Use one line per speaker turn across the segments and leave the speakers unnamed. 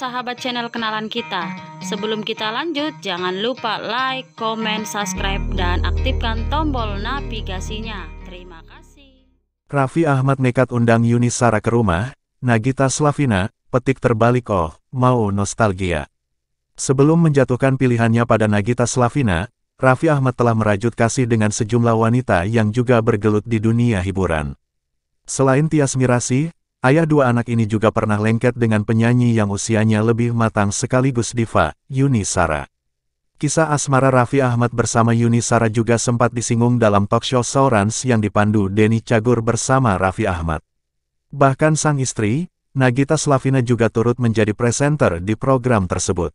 sahabat channel kenalan kita. Sebelum kita lanjut, jangan lupa like, comment, subscribe, dan aktifkan tombol navigasinya. Terima kasih.
Raffi Ahmad nekat undang Yuni Sara ke rumah, Nagita Slavina, petik terbalik oh, mau nostalgia. Sebelum menjatuhkan pilihannya pada Nagita Slavina, Raffi Ahmad telah merajut kasih dengan sejumlah wanita yang juga bergelut di dunia hiburan. Selain Tias Mirasi, Ayah dua anak ini juga pernah lengket dengan penyanyi yang usianya lebih matang sekaligus diva, Yuni Sara. Kisah asmara Raffi Ahmad bersama Yuni Sara juga sempat disinggung dalam talk talkshow Saurans yang dipandu Denny Cagur bersama Raffi Ahmad. Bahkan sang istri, Nagita Slavina juga turut menjadi presenter di program tersebut.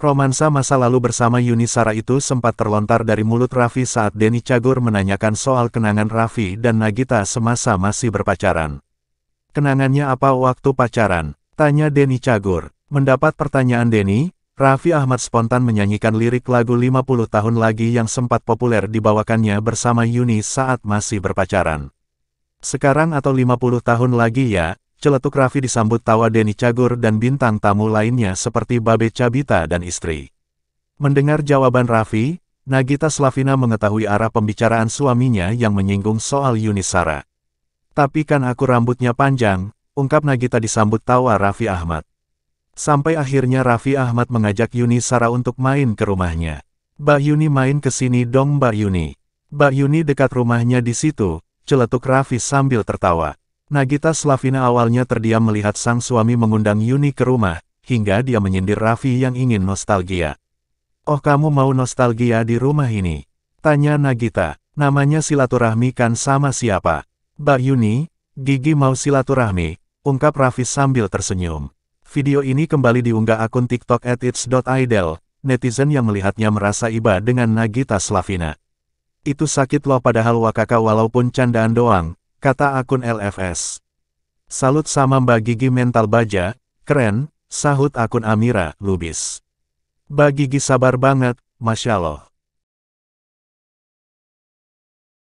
Romansa masa lalu bersama Yuni Sara itu sempat terlontar dari mulut Raffi saat Denny Cagur menanyakan soal kenangan Raffi dan Nagita semasa masih berpacaran kenangannya apa waktu pacaran? Tanya Denny Cagur. Mendapat pertanyaan Denny, Raffi Ahmad spontan menyanyikan lirik lagu 50 tahun lagi yang sempat populer dibawakannya bersama Yuni saat masih berpacaran. Sekarang atau 50 tahun lagi ya, celetuk Raffi disambut tawa Denny Cagur dan bintang tamu lainnya seperti Babe Cabita dan istri. Mendengar jawaban Raffi, Nagita Slavina mengetahui arah pembicaraan suaminya yang menyinggung soal Yuni Sara. Tapi kan aku rambutnya panjang, ungkap Nagita disambut tawa Raffi Ahmad. Sampai akhirnya Raffi Ahmad mengajak Yuni Sara untuk main ke rumahnya. Mbak Yuni main ke sini dong Mbak Yuni. Mbak Yuni dekat rumahnya di situ, celetuk Raffi sambil tertawa. Nagita Slavina awalnya terdiam melihat sang suami mengundang Yuni ke rumah, hingga dia menyindir Raffi yang ingin nostalgia. Oh kamu mau nostalgia di rumah ini? Tanya Nagita, namanya silaturahmi kan sama siapa? Mbak Yuni, Gigi mau silaturahmi, ungkap Raffi sambil tersenyum. Video ini kembali diunggah akun TikTok at its.idol, netizen yang melihatnya merasa iba dengan Nagita Slavina. Itu sakit loh padahal wakaka walaupun candaan doang, kata akun LFS. Salut sama Mbak Gigi mental baja, keren, sahut akun Amira, Lubis. Mbak Gigi sabar banget, Masya Allah.